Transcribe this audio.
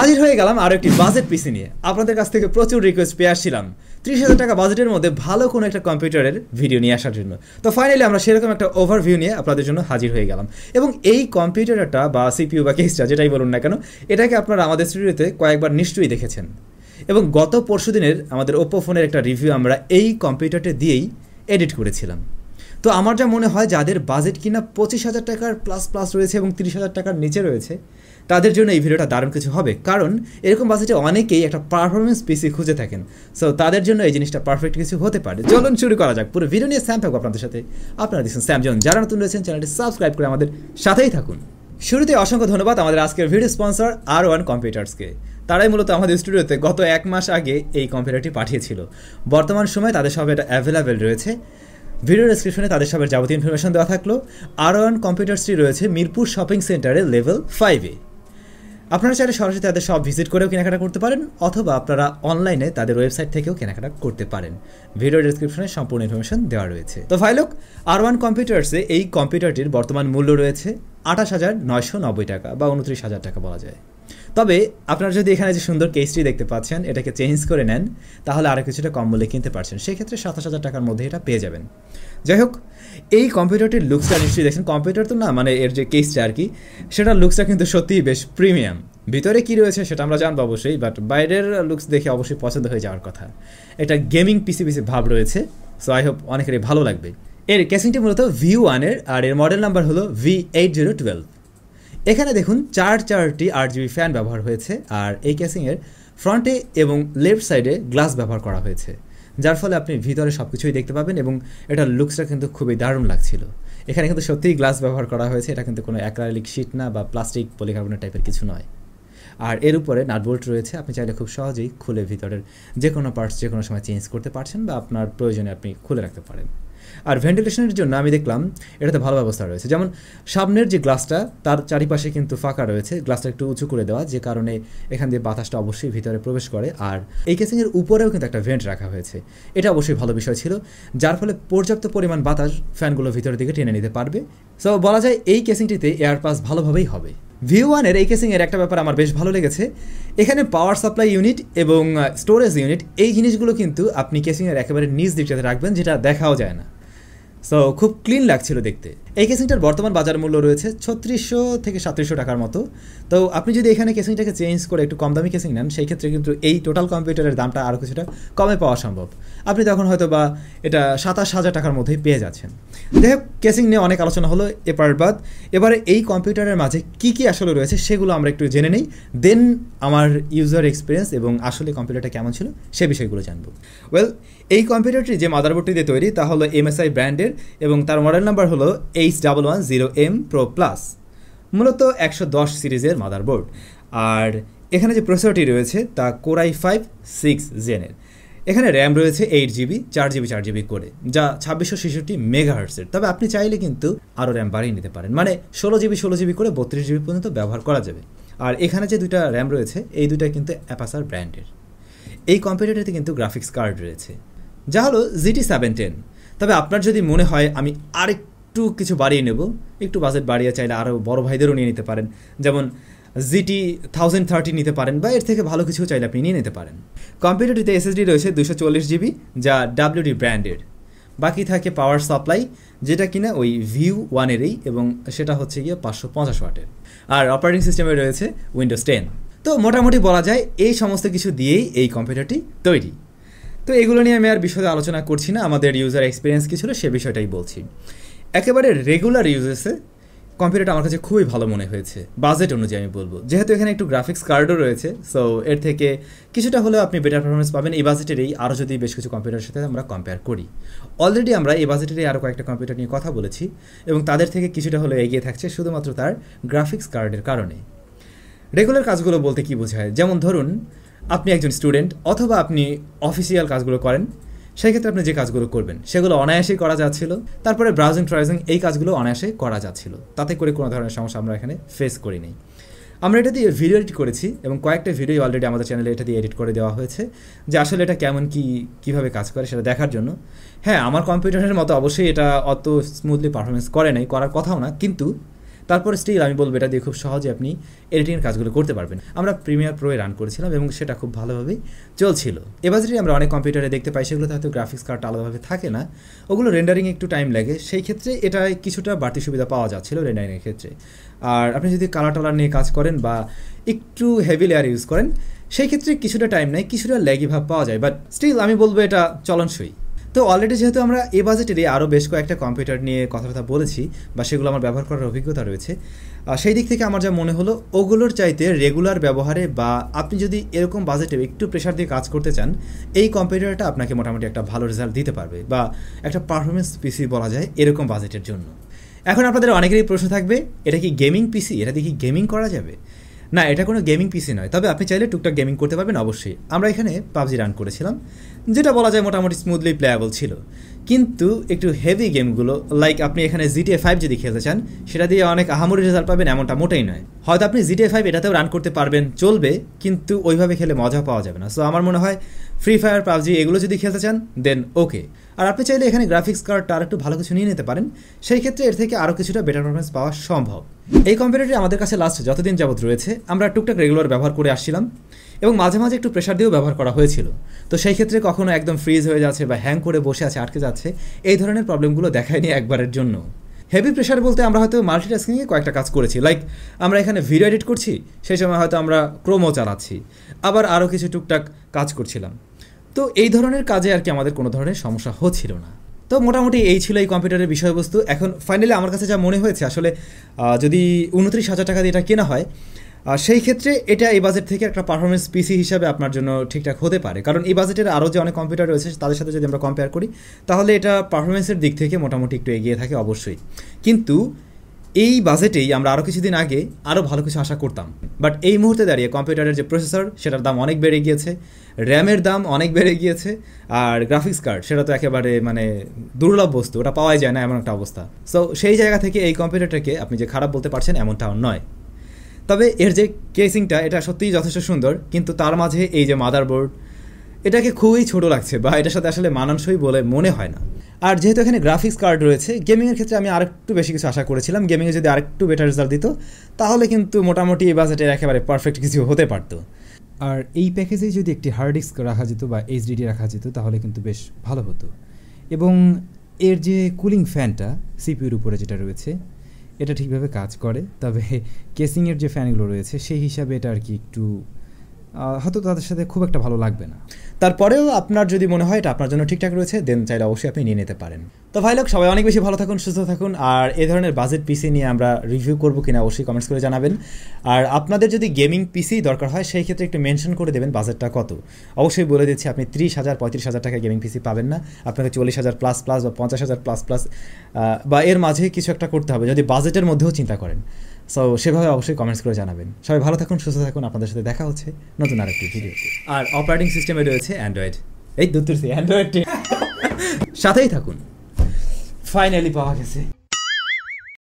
হাজির হয়ে গেলাম আরও একটি বাজেট পিসি নিয়ে আপনাদের কাছ থেকে প্রচুর রিকোয়েস্ট পেয়ে আসছিলাম ত্রিশ হাজার টাকা বাজেটের মধ্যে ভালো কোনো একটা কম্পিউটারের ভিডিও নিয়ে আসার জন্য তো ফাইনালি আমরা সেরকম একটা ওভারভিউ নিয়ে আপনাদের জন্য হাজির হয়ে গেলাম এবং এই কম্পিউটারটা বা সিপিউ বা কেসটা যেটাই বলুন না কেন এটাকে আপনারা আমাদের স্টুডিওতে কয়েকবার নিশ্চয়ই দেখেছেন এবং গত পরশু দিনের আমাদের ওপো ফোনের একটা রিভিউ আমরা এই কম্পিউটারটা দিয়েই এডিট করেছিলাম তো আমার যা মনে হয় যাদের বাজেট কিনা পঁচিশ হাজার টাকার প্লাস প্লাস রয়েছে এবং তিরিশ হাজার টাকার নিচে রয়েছে তাদের জন্য এই ভিডিওটা দারুণ কিছু হবে কারণ এরকম বাজেটে অনেকেই একটা পারফরমেন্স পিসি খুঁজে থাকেন সো তাদের জন্য এই জিনিসটা পারফেক্ট কিছু হতে পারে চলুন শুরু করা যাক পুরো ভিডিও নিয়ে স্যাম থাকুক আপনাদের সাথে আপনারা দেখছেন স্যামজন যারা নতুন রয়েছেন চ্যানেলটি সাবস্ক্রাইব করে আমাদের সাথেই থাকুন শুরুতে অসংখ্য ধন্যবাদ আমাদের আজকের ভিডিও স্পন্সর আর ওয়ান কম্পিউটার্সকে তারাই মূলত আমাদের স্টুডিওতে গত এক মাস আগে এই কম্পিউটারটি পাঠিয়েছিল বর্তমান সময়ে তাদের সব এটা অ্যাভেলেবেল রয়েছে ভিডিও ডিসক্রিপশনে তাদের সবার যাবতীয় ইনফরমেশন দেওয়া থাকলো আর ওয়ান কম্পিউটার্সটি রয়েছে মিরপুর শপিং সেন্টারের লেভেল ফাইভে আপনারা চাইলে সরাসরি তাদের সব ভিজিট করেও কেনাকাটা করতে পারেন অথবা আপনারা অনলাইনে তাদের ওয়েবসাইট থেকেও কেনাকাটা করতে পারেন ভিডিও ডিসক্রিপশনে সম্পূর্ণ ইনফরমেশন দেওয়া রয়েছে তো ফাইলক আর ওয়ান কম্পিউটার্সে এই কম্পিউটারটির বর্তমান মূল্য রয়েছে আঠাশ হাজার নয়শো নব্বই টাকা বা উনত্রিশ হাজার টাকা বলা যায় তবে আপনারা যদি এখানে যে সুন্দর কেসটি দেখতে পাচ্ছেন এটাকে চেঞ্জ করে নেন তাহলে আরও কিছুটা কম মূল্যে কিনতে পারছেন সেক্ষেত্রে সাতাশ হাজার টাকার মধ্যে এটা পেয়ে যাবেন যাই হোক এই কম্পিউটারটির লুকসটা নিশ্চয়ই দেখছেন কম্পিউটার তো না মানে এর যে কেসটা আর কি সেটার লুকসটা কিন্তু সত্যিই বেশ প্রিমিয়াম ভিতরে কী রয়েছে সেটা আমরা জানবো অবশ্যই বাট বাইরের লুকস দেখে অবশ্যই পছন্দ হয়ে যাওয়ার কথা এটা গেমিং পিসি পিসি ভাব রয়েছে সো আই হোপ অনেকেরই ভালো লাগবে এর ক্যাসিংটি মূলত ভি ওয়ানের আর এর মডেল নাম্বার হলো ভি এইট জিরো টুয়েলভ এখানে দেখুন চার চারটি আর জিবি ফ্যান ব্যবহার হয়েছে আর এই ক্যাসিংয়ের ফ্রন্টে এবং লেফট সাইডে গ্লাস ব্যবহার করা হয়েছে যার ফলে আপনি ভিতরে সব কিছুই দেখতে পাবেন এবং এটার লুকসটা কিন্তু খুবই দারুণ লাগছিল এখানে কিন্তু সত্যিই গ্লাস ব্যবহার করা হয়েছে এটা কিন্তু কোনো অ্যাক্রাইলিক শিট না বা প্লাস্টিক পলিকার্বনের টাইপের কিছু নয় আর এর উপরে নাটবোল্ট রয়েছে আপনি চাইলে খুব সহজেই খুলে ভিতরের যে কোনো পার্টস যে কোনো সময় চেঞ্জ করতে পারছেন বা আপনার প্রয়োজনে আপনি খুলে রাখতে পারেন আর ভেন্টিলেশনের জন্য আমি দেখলাম এটাতে ভালো ব্যবস্থা রয়েছে যেমন সামনের যে গ্লাসটা তার চারিপাশে কিন্তু ফাঁকা রয়েছে গ্লাসটা একটু উঁচু করে দেওয়া যে কারণে এখান দিয়ে বাতাসটা অবশ্যই ভিতরে প্রবেশ করে আর এই কেসিংয়ের উপরেও কিন্তু একটা ভেন্ট রাখা হয়েছে এটা অবশ্যই ভালো বিষয় ছিল যার ফলে পর্যাপ্ত পরিমাণ বাতাস ফ্যানগুলো ভিতরের দিকে টেনে নিতে পারবে সো বলা যায় এই কেসিংটিতে এয়ার পাস ভালোভাবেই হবে ভি ওয়ানের এই কেসিংয়ের একটা ব্যাপার আমার বেশ ভালো লেগেছে এখানে পাওয়ার সাপ্লাই ইউনিট এবং স্টোরেজ ইউনিট এই জিনিসগুলো কিন্তু আপনি কেসিংয়ের একেবারে নিজ দিকটাতে রাখবেন যেটা দেখাও যায় না সো খুব ক্লিন লাগছিল দেখতে এই কেসিংটার বর্তমান বাজার মূল্য রয়েছে ছত্রিশশো থেকে সাতত্রিশশো টাকার মতো তো আপনি যদি এখানে কেসিংটাকে চেঞ্জ করে একটু কম দামি কেসিং নেন সেই ক্ষেত্রে কিন্তু এই টোটাল কম্পিউটারের দামটা আরও কিছুটা কমে পাওয়া সম্ভব আপনি তখন হয়তো বা এটা সাতাশ হাজার টাকার মধ্যেই পেয়ে যাচ্ছেন দেখ কেসিং নিয়ে অনেক আলোচনা হলো এপার বাদ এবারে এই কম্পিউটারের মাঝে কি কি আসলে রয়েছে সেগুলো আমরা একটু জেনে নিই দেন আমার ইউজার এক্সপিরিয়েন্স এবং আসলে কম্পিউটারটা কেমন ছিল সে বিষয়গুলো জানবো ওয়েল এই কম্পিউটারটি যে মাদারবোর্ডটি দিয়ে তৈরি তা হলো এমএসআই ব্র্যান্ডের এবং তার মডেল নাম্বার হলো H double one zero M pro plus মূলত একশো দশ সিরিজের মাদারবোর্ড আর এখানে যে প্রসেসরটি রয়েছে তা কোরাই ফাইভ সিক্স জেনের এখানে র্যাম রয়েছে এইট জিবি চার জিবি চার জিবি করে যা ছাব্বিশশো ছেষট্টি মেগাহার্সের তবে আপনি চাইলে কিন্তু আরও র্যাম বাড়িয়ে নিতে পারেন মানে ষোলো জিবি ষোলো জিবি করে বত্রিশ জিবি পর্যন্ত ব্যবহার করা যাবে আর এখানে যে দুইটা র্যাম রয়েছে এই দুইটা কিন্তু অ্যাপাসার ব্র্যান্ডের এই কম্পিউটারটিতে কিন্তু গ্রাফিক্স কার্ড রয়েছে যা হলো জিটি সেভেন টেন তবে আপনার যদি মনে হয় আমি আরেক একটু কিছু বাড়িয়ে নেব একটু বাজেট বাড়িয়ে চাইলে আরও বড় ভাইদেরও নিয়ে নিতে পারেন যেমন জিটি থাউজেন্ড থার্টি নিতে পারেন বা এর থেকে ভালো কিছু চাইলে আপনি নিয়ে নিতে পারেন কম্পিউটারটিতে এসএসডি রয়েছে দুশো চল্লিশ জিবি যা ডাব্লিউডি ব্র্যান্ডেড বাকি থাকে পাওয়ার সাপ্লাই যেটা কিনা ওই ভিউ ওয়ানেরই এবং সেটা হচ্ছে গিয়ে পাঁচশো পঞ্চাশ ওয়াটের আর অপারেটিং সিস্টেমে রয়েছে উইন্ডোজ টেন তো মোটামুটি বলা যায় এই সমস্ত কিছু দিয়েই এই কম্পিউটারটি তৈরি তো এগুলো নিয়ে আমি আর বিষয়ে আলোচনা করছি না আমাদের ইউজার এক্সপিরিয়েন্স কী ছিল সে বিষয়টাই বলছি একেবারে রেগুলার ইউজেসে কম্পিউটারটা আমার কাছে খুবই ভালো মনে হয়েছে বাজেট অনুযায়ী আমি বলবো যেহেতু এখানে একটু গ্রাফিক্স কার্ডও রয়েছে সো এর থেকে কিছুটা হলেও আপনি বেটার পারফরমেন্স পাবেন এই বাজেটেরই আরও যদি বেশ কিছু কম্পিউটারের সাথে আমরা কম্পেয়ার করি অলরেডি আমরা এই বাজেটেরই আরও কয়েকটা কম্পিউটার নিয়ে কথা বলেছি এবং তাদের থেকে কিছুটা হলেও এগিয়ে থাকছে শুধুমাত্র তার গ্রাফিক্স কার্ডের কারণে রেগুলার কাজগুলো বলতে কী বোঝায় যেমন ধরুন আপনি একজন স্টুডেন্ট অথবা আপনি অফিসিয়াল কাজগুলো করেন সেই ক্ষেত্রে আপনি যে কাজগুলো করবেন সেগুলো অনায়াসেই করা যাচ্ছিল তারপরে ব্রাউজিং ট্রাউজিং এই কাজগুলো অনায়াসে করা যাচ্ছিল তাতে করে কোনো ধরনের সমস্যা আমরা এখানে ফেস করিনি আমরা এটা দিয়ে ভিডিও এডিট করেছি এবং কয়েকটা ভিডিও অলরেডি আমাদের চ্যানেলে এটা দিয়ে এডিট করে দেওয়া হয়েছে যে আসলে এটা কেমন কি কিভাবে কাজ করে সেটা দেখার জন্য হ্যাঁ আমার কম্পিউটারের মতো অবশ্যই এটা অত স্মুথলি পারফরমেন্স করে নাই করার কথাও না কিন্তু তারপরে স্টিল আমি বলবো এটা দিয়ে খুব সহজে আপনি এডিটিংয়ের কাজগুলো করতে পারবেন আমরা প্রিমিয়ার প্রোয়ে রান করেছিলাম এবং সেটা খুব ভালোভাবেই চলছিল এবারে আমরা অনেক কম্পিউটারে দেখতে পাই সেগুলোতে হয়তো গ্রাফিক্স কার্ড আলাদাভাবে থাকে না ওগুলো রেন্ডারিং একটু টাইম লাগে সেই ক্ষেত্রে এটা কিছুটা বাড়তি সুবিধা পাওয়া যাচ্ছিল রেন্ডারিংয়ের ক্ষেত্রে আর আপনি যদি কালার টালার নিয়ে কাজ করেন বা একটু হেভি লেয়ার ইউজ করেন সেই ক্ষেত্রে কিছুটা টাইম নেয় কিছুটা ল্যাগি ভাব পাওয়া যায় বাট স্টিল আমি বলবো এটা চলনসই তো অলরেডি যেহেতু আমরা এ বাজেটেরই আরও বেশ কয়েকটা কম্পিউটার নিয়ে কথাবার্তা বলেছি বা সেগুলো আমার ব্যবহার করার অভিজ্ঞতা রয়েছে সেই দিক থেকে আমার যা মনে হলো ওগুলোর চাইতে রেগুলার ব্যবহারে বা আপনি যদি এরকম বাজেটে একটু প্রেশার দিয়ে কাজ করতে চান এই কম্পিউটারটা আপনাকে মোটামুটি একটা ভালো রেজাল্ট দিতে পারবে বা একটা পারফরমেন্স পিসি বলা যায় এরকম বাজেটের জন্য এখন আপনাদের অনেকেরই প্রশ্ন থাকবে এটা কি গেমিং পিসি এটা দিয়ে কি গেমিং করা যাবে না এটা কোনো গেমিং পিসি নয় তবে আপনি চাইলে টুকটাক গেমিং করতে পারবেন অবশ্যই আমরা এখানে পাবজি রান করেছিলাম যেটা বলা যায় মোটামুটি স্মুথলি প্লেয়াবল ছিল কিন্তু একটু হেভি গেমগুলো লাইক আপনি এখানে জিটিএ ফাইভ যদি খেলতে চান সেটা দিয়ে অনেক আহামরি রেজাল্ট পাবেন এমনটা মোটেই নয় হয়তো আপনি জিটিএ ফাইভ এটাতেও রান করতে পারবেন চলবে কিন্তু ওইভাবে খেলে মজা পাওয়া যাবে না সো আমার মনে হয় ফ্রি ফায়ার পাবজি এগুলো যদি খেলতে চান দেন ওকে আর আপনি চাইলে এখানে গ্রাফিক্স কার্ডটা আর একটু ভালো কিছু নিয়ে নিতে পারেন সেই ক্ষেত্রে এর থেকে আরও কিছুটা বেটার পারফরমেন্স পাওয়া সম্ভব এই কম্পিউটারটি আমাদের কাছে লাস্ট যতদিন যাবৎ রয়েছে আমরা টুকটাক রেগুলার ব্যবহার করে আসছিলাম এবং মাঝে মাঝে একটু প্রেশার দিয়েও ব্যবহার করা হয়েছিল তো সেই ক্ষেত্রে কখনো একদম ফ্রিজ হয়ে যাচ্ছে বা হ্যাং করে বসে আছে আটকে যাচ্ছে এই ধরনের প্রবলেমগুলো দেখায়নি একবারের জন্য হেভি প্রেশার বলতে আমরা হয়তো মাল্টিটাস্কিংয়ে কয়েকটা কাজ করেছি লাইক আমরা এখানে ভিডিও এডিট করছি সেই সময় হয়তো আমরা ক্রোমো চালাচ্ছি আবার আরও কিছু টুকটাক কাজ করছিলাম তো এই ধরনের কাজে আর কি আমাদের কোনো ধরনের সমস্যা হচ্ছিল না তো মোটামুটি এই ছিল এই কম্পিউটারের বিষয়বস্তু এখন ফাইনালি আমার কাছে যা মনে হয়েছে আসলে যদি উনত্রিশ হাজার টাকা দিয়ে এটা কেনা হয় সেই ক্ষেত্রে এটা এই বাজেট থেকে একটা পারফরমেন্স পিসি হিসাবে আপনার জন্য ঠিকঠাক হতে পারে কারণ এই বাজেটের আরও যে অনেক কম্পিউটার রয়েছে তাদের সাথে যদি আমরা কম্পেয়ার করি তাহলে এটা পারফরমেন্সের দিক থেকে মোটামুটি একটু এগিয়ে থাকে অবশ্যই কিন্তু এই বাজেটেই আমরা আরও কিছুদিন আগে আরও ভালো কিছু আশা করতাম বাট এই মুহূর্তে দাঁড়িয়ে কম্পিউটারের যে প্রসেসর সেটার দাম অনেক বেড়ে গিয়েছে র্যামের দাম অনেক বেড়ে গিয়েছে আর গ্রাফিক্স কার্ড সেটা তো একেবারে মানে দুর্লভ বস্তু ওটা পাওয়াই যায় না এমন একটা অবস্থা সো সেই জায়গা থেকে এই কম্পিউটারটাকে আপনি যে খারাপ বলতে পারছেন এমনটাও নয় তবে এর যে কেসিংটা এটা সত্যিই যথেষ্ট সুন্দর কিন্তু তার মাঝে এই যে মাদারবোর্ড এটাকে খুবই ছোট লাগছে বা এটার সাথে আসলে মানানসই বলে মনে হয় না আর যেহেতু এখানে গ্রাফিক্স কার্ড রয়েছে গেমিংয়ের ক্ষেত্রে আমি আরেকটু বেশি কিছু আশা করেছিলাম গেমিংয়ে যদি আরেকটু বেটার রেজাল্ট দিত তাহলে কিন্তু মোটামুটি এই বাজেটের একেবারে পারফেক্ট কিছু হতে পারতো আর এই প্যাকেজে যদি একটি হার্ড ডিস্ক রাখা যেত বা এইচডিডি রাখা যেত তাহলে কিন্তু বেশ ভালো হতো এবং এর যে কুলিং ফ্যানটা সিপিউর উপরে যেটা রয়েছে এটা ঠিকভাবে কাজ করে তবে কেসিংয়ের যে ফ্যানগুলো রয়েছে সেই হিসাবে এটা আর কি একটু হয়তো তাদের সাথে খুব একটা ভালো লাগবে না তারপরেও আপনার যদি মনে হয় এটা আপনার জন্য ঠিকঠাক রয়েছে দেন চাইলে অবশ্যই আপনি নিয়ে নিতে পারেন তো ভাই লোক সবাই অনেক বেশি ভালো থাকুন সুস্থ থাকুন আর এ ধরনের বাজেট পিসি নিয়ে আমরা রিভিউ করব কিনা অবশ্যই কমেন্টস করে জানাবেন আর আপনাদের যদি গেমিং পিসি দরকার হয় সেই ক্ষেত্রে একটু মেনশন করে দেবেন বাজেটটা কত অবশ্যই বলে দিচ্ছি আপনি ত্রিশ হাজার পঁয়ত্রিশ হাজার টাকা গেমিং পিসি পাবেন না আপনাকে চল্লিশ হাজার প্লাস প্লাস বা পঞ্চাশ হাজার প্লাস প্লাস বা এর মাঝে কিছু একটা করতে হবে যদি বাজেটের মধ্যেও চিন্তা করেন সো সেভাবে অবশ্যই কমেন্টস করে জানাবেন সবাই ভালো থাকুন সুস্থ থাকুন আপনাদের সাথে দেখা হচ্ছে নতুন আরেকটি ভিডিও আর অপারেটিং সিস্টেমে রয়েছে অ্যান্ড্রয়েড এই দুতুর অ্যান্ড্রয়েডটি সাথেই থাকুন ফাইনালি পাওয়া গেছে